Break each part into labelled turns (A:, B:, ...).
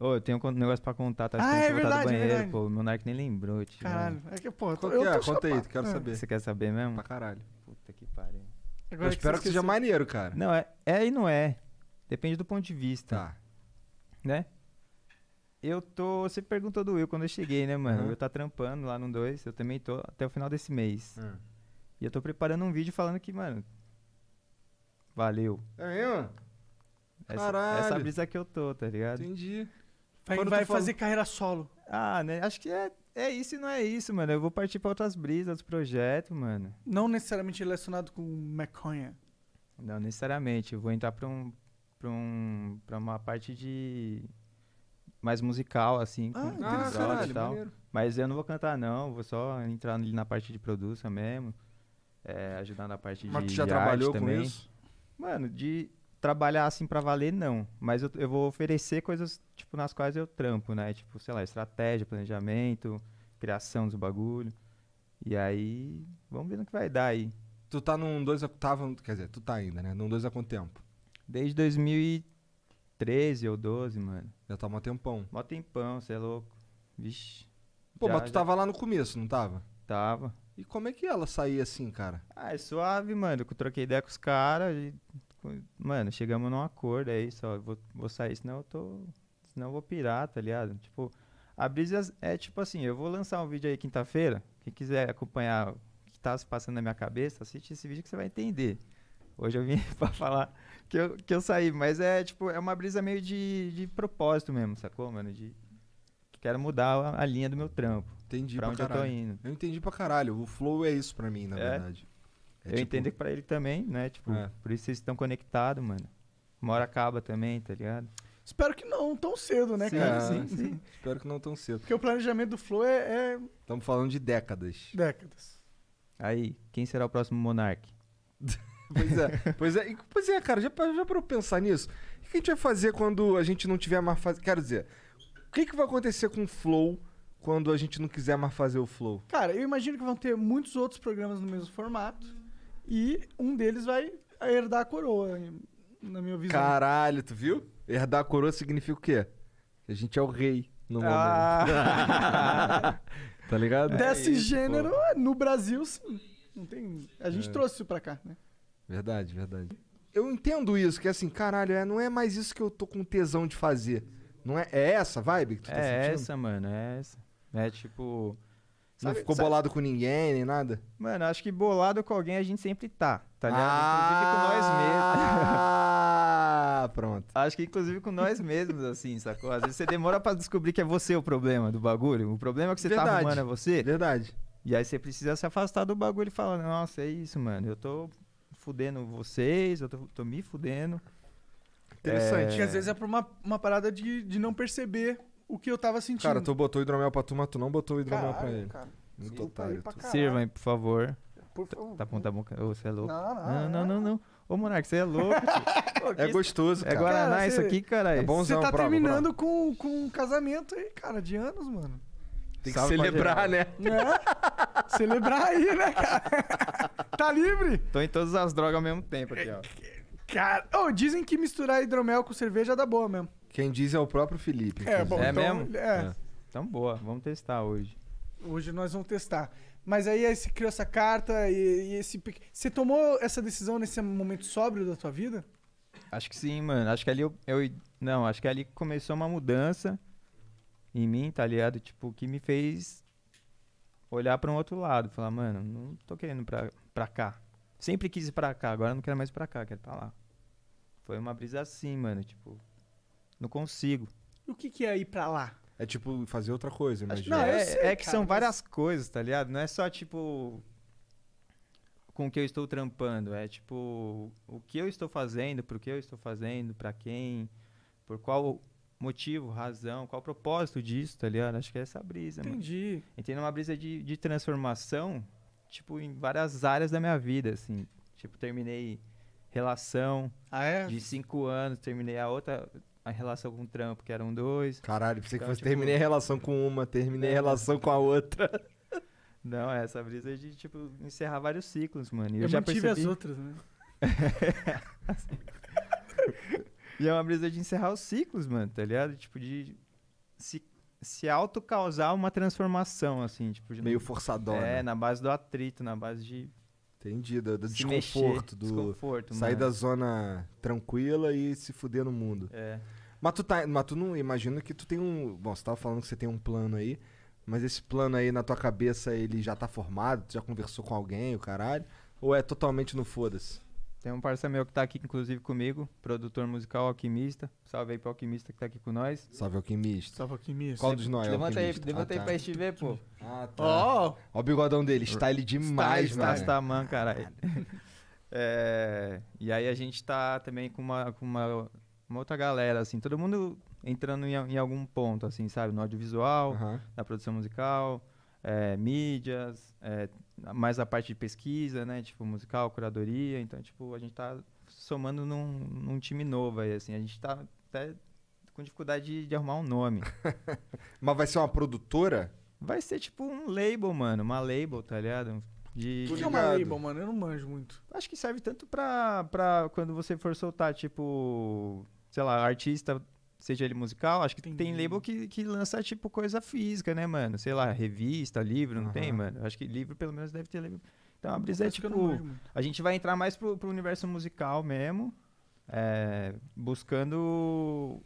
A: Ô, eu tenho um negócio pra contar, tá? Ah, é verdade, do é banheiro, é verdade. pô. Meu narco nem lembrou, tio. Caralho.
B: É que, pô, eu tô, é? Conta aí, quero ah. saber. Você
A: quer saber mesmo? Pra caralho. Puta que
B: pariu. Agora eu espero que, que seja maneiro, cara.
A: Não, é, é e não é. Depende do ponto de vista. Tá. Né? Eu tô. Você perguntou do Will quando eu cheguei, né, mano? Uhum. Eu tá trampando lá no 2, eu também tô até o final desse mês. Uhum. E eu tô preparando um vídeo falando que, mano. Valeu.
C: É mesmo? Essa, Caralho. Essa
A: brisa que eu tô, tá ligado?
B: Entendi. Vai, vai fazer carreira
A: solo. Ah, né? Acho que é, é isso e não é isso, mano. Eu vou partir pra outras brisas, outros projetos, mano.
B: Não necessariamente relacionado com maconha.
A: Não necessariamente. Eu vou entrar pra, um, pra, um, pra uma parte de. mais musical, assim. Ah, com ah, caralho, e tal. Mas eu não vou cantar, não. Vou só entrar ali na parte de produção mesmo. É, ajudar na parte Mas de. Mas tu já trabalhou também. com isso? Mano, de trabalhar assim para valer, não. Mas eu, eu, vou oferecer coisas, tipo, nas quais eu trampo, né? Tipo, sei lá, estratégia, planejamento, criação dos bagulho.
C: E aí, vamos ver no que vai dar aí. Tu tá num dois... Tava, quer dizer, tu tá ainda, né? Num dois há quanto tempo? Desde 2013 ou 12, mano. Já tá mó tempão. Mó tempão, você é louco. Vixe. Pô, já, mas tu já... tava lá no começo, não tava? Tava. E como é que ela saía assim, cara? Ah, é suave, mano. Eu troquei ideia com os
A: caras, mano, chegamos num acordo, é isso, ó, vou, vou sair, senão eu tô. Senão eu vou pirar, tá ligado? Tipo, a brisa é tipo assim, eu vou lançar um vídeo aí quinta-feira, quem quiser acompanhar o que tá se passando na minha cabeça, assiste esse vídeo que você vai entender. Hoje eu vim pra falar que eu, que eu saí, mas é tipo, é uma brisa meio de, de propósito mesmo, sacou, mano? De, quero mudar a, linha do meu trampo. Entendi pra, pra onde caralho. eu tô indo.
C: Eu entendi pra caralho. O flow é isso pra mim, na
A: é?
B: verdade.
C: É,
A: eu tipo... entendo que pra ele também, né? Tipo, é. por isso vocês estão conectados, mano. Uma hora acaba também, tá ligado?
B: Espero que não tão cedo, né, sim, cara? Sim, sim.
A: Espero que não tão cedo.
B: Porque o planejamento do Flow é.
A: Estamos é... falando de décadas. Décadas. Aí, quem será o próximo monarque? pois
C: é, pois é, pois é, cara, já, já para eu pensar nisso, o que a gente vai fazer quando a gente não tiver mais fazer? Quero dizer, o que, que vai acontecer com o Flow quando a gente não quiser mais fazer o Flow?
B: Cara, eu imagino que vão ter muitos outros programas no mesmo formato e um deles vai herdar a coroa, na minha visão. Caralho,
C: tu viu? Herdar a coroa significa o quê? A gente é o rei no mundo. Ah.
B: tá ligado? É Desse isso, gênero, pô. no Brasil, sim. Não tem... A gente é. trouxe isso pra cá, né?
C: Verdade, verdade. Eu entendo isso, que é assim, caralho, é, não é mais isso que eu tô com tesão de fazer. Não é, é essa vibe que tu tá é sentindo? É essa,
A: mano, é essa. É tipo. Sabe, não ficou sabe? bolado com ninguém, nem nada? Mano, acho que bolado com alguém a gente sempre tá, tá ligado? Ah, inclusive com nós mesmos. Ah, pronto. acho que inclusive com nós mesmos, assim, sacou? Às vezes você demora para descobrir que é você o problema do bagulho. O problema é que você tá verdade, tá arrumando é você. Verdade. E aí você precisa se afastar do bagulho e falar, nossa, é isso, mano. Eu tô fudendo
C: vocês, eu tô, tô me fudendo. Interessante. É... Que às
B: vezes é por uma, uma parada de, de não perceber o que eu tava sentindo. Cara, tu
C: botou hidromel pra tu, mas tu não botou hidromel Caralho, pra
B: ele.
C: Cara. Sirva, por favor. Por tá favor. Tá bom, tá bom. Ô, você é louco. Não, não, não,
A: não. não, não. Ô, Monark, você é louco, tio. É gostoso, é cara. É Guaraná cara, isso aqui, cara. É mano. Você tá prova, terminando prova.
B: Com, com um casamento aí, cara, de anos, mano.
A: Tem que Salve celebrar, né?
B: né? celebrar aí, né, cara?
A: tá livre? Tô em todas as drogas ao mesmo tempo
B: aqui, ó. Cara, oh, dizem que misturar hidromel com cerveja dá boa mesmo.
A: Quem diz
C: é o
B: próprio
A: Felipe. É, bom, é então, mesmo? É. é. Então, boa, vamos testar hoje.
B: Hoje nós vamos testar. Mas aí, você criou essa carta e, e esse. Você tomou essa decisão nesse momento sóbrio da tua vida?
A: Acho que sim, mano. Acho que ali eu, eu. Não, acho que ali começou uma mudança em mim, tá ligado? Tipo, que me fez olhar para um outro lado. Falar, mano, não tô querendo pra, pra cá. Sempre quis ir pra cá, agora não quero mais pra cá, quero pra lá. Foi uma brisa assim, mano. Tipo, não consigo.
B: E o que, que é ir pra lá?
A: É tipo fazer outra coisa, imagina. Não, é, sei, é que cara, são mas... várias coisas, tá ligado? Não é só tipo com o que eu estou trampando, é tipo o que eu estou fazendo, por que eu estou fazendo, para quem, por qual motivo, razão, qual o propósito disso, tá ligado? Acho que é essa brisa, Entendi. mano. Entendi. Entendo uma brisa de, de transformação, tipo, em várias áreas da minha vida, assim. Tipo, terminei
C: relação
A: ah, é? de cinco anos, terminei a outra, a relação com o trampo, que eram
C: dois. Caralho, pensei então, que fosse tipo... terminei a relação com uma, terminei a relação com a outra.
A: Não, é, essa brisa de, tipo, encerrar vários ciclos, mano. E eu, eu já tive percebi... as outras, né? e é uma brisa de encerrar os ciclos, mano, tá ligado? Tipo, de se, se auto-causar uma transformação, assim, tipo... De... Meio forçador É, na base do atrito, na base de Entendi, do, do desconforto, mexer, do desconforto,
C: sair mano. da zona tranquila e se fuder no mundo. É. Mas tu, tá, mas tu não imagina que tu tem um. Bom, você tava falando que você tem um plano aí, mas esse plano aí na tua cabeça ele já tá formado, tu já conversou com alguém, o caralho? Ou é totalmente no foda-se? Tem um
A: parceiro meu que tá aqui, inclusive, comigo, produtor musical Alquimista. Salve aí pro Alquimista que tá aqui com nós.
C: Salve Alquimista. Salve Alquimista. Qual dos nós? É levanta aí, levanta ah, tá. aí pra gente ver, pô. Ah, tá. Ó oh. o bigodão dele, está ele demais, mano. Está
A: man, caralho. é, e aí a gente tá também com uma, com uma, uma outra galera, assim, todo mundo entrando em, em algum ponto, assim, sabe? No audiovisual, uh -huh. na produção musical, é, mídias, é, mais a parte de pesquisa, né? Tipo, musical, curadoria. Então, tipo, a gente tá somando num, num time novo aí, assim. A gente tá até com dificuldade de, de arrumar um nome. Mas vai ser uma produtora? Vai ser tipo um label, mano. Uma label, tá ligado? De, o que é uma label,
B: mano? Eu não manjo muito. Acho que serve tanto pra,
A: pra quando você for soltar, tipo, sei lá, artista seja ele musical, acho que Entendi. tem label que, que lança, tipo, coisa física, né, mano? Sei lá, revista, livro, não uhum. tem, mano? Acho que livro, pelo menos, deve ter label. Então, a brisa é, tipo, a gente vai entrar mais pro, pro universo musical mesmo, é, buscando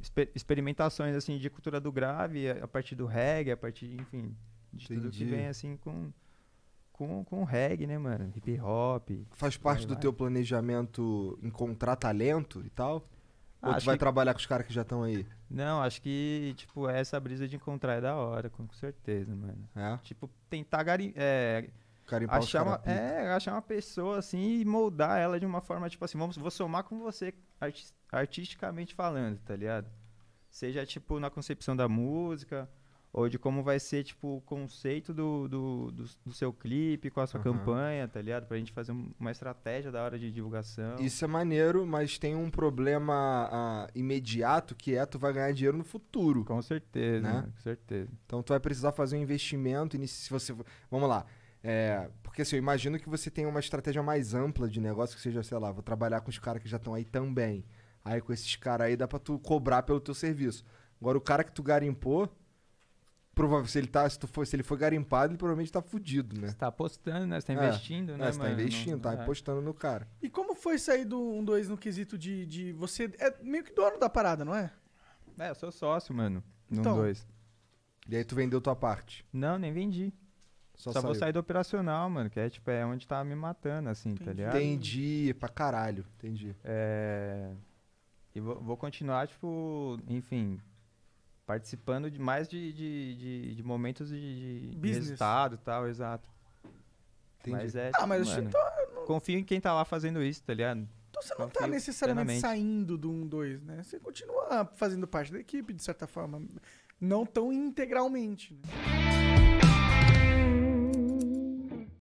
A: exper experimentações, assim, de cultura do grave, a, a, partir do reggae, a partir, enfim, de Entendi. tudo que vem, assim, com... Com, com reggae, né, mano? Hip hop. Faz parte do vai. teu
C: planejamento encontrar talento e tal? Ou ah, acho tu vai que... trabalhar com os caras que já estão aí?
A: Não, acho que, tipo, essa brisa de encontrar é da hora, com certeza, mano. É? Tipo, tentar gari... é... Carimpar achar uma, é, achar uma pessoa, assim, e moldar ela de uma forma, tipo assim, vamos, vou somar com você, artisticamente falando, tá ligado? Seja, tipo, na concepção da música ou de como vai ser, tipo, o conceito do, do, do, do seu clipe, com a sua uhum. campanha, tá ligado? Pra gente fazer uma estratégia da hora de divulgação. Isso
C: é maneiro, mas tem um problema uh, imediato que é tu vai ganhar dinheiro no futuro. Com certeza, né? com certeza. Então tu vai precisar fazer um investimento, se você... Vamos lá. É, porque assim, eu imagino que você tem uma estratégia mais ampla de negócio que seja, sei lá, vou trabalhar com os caras que já estão aí também. Aí com esses caras aí dá pra tu cobrar pelo teu serviço. Agora o cara que tu garimpou provavelmente, se ele tá, se, tu for, se ele for garimpado, ele provavelmente tá fudido, né? Você tá apostando, né? Você tá é. investindo, é. né? É, você tá mano? tá investindo, não, tá é. apostando no cara.
B: E como foi sair do 1-2 no quesito de, de. Você é meio que dono da parada, não é?
C: É, eu sou sócio, mano. No então. 1-2. E aí tu vendeu tua parte? Não, nem vendi.
A: Só, Só vou sair do operacional, mano, que é tipo, é onde tá me matando, assim, Entendi. tá ligado? Entendi, é pra caralho. Entendi. É. E vou, vou continuar, tipo, enfim, participando de mais de, de, de, de momentos de, de resultado e tal, exato. Entendi. Mas é, ah, mas mano, eu tô, não... confio em quem tá lá fazendo isso, tá ligado? Então você não tá confio tá necessariamente
B: saindo do 1-2, né? Você continua fazendo parte da equipe, de certa forma. Não tão integralmente, né?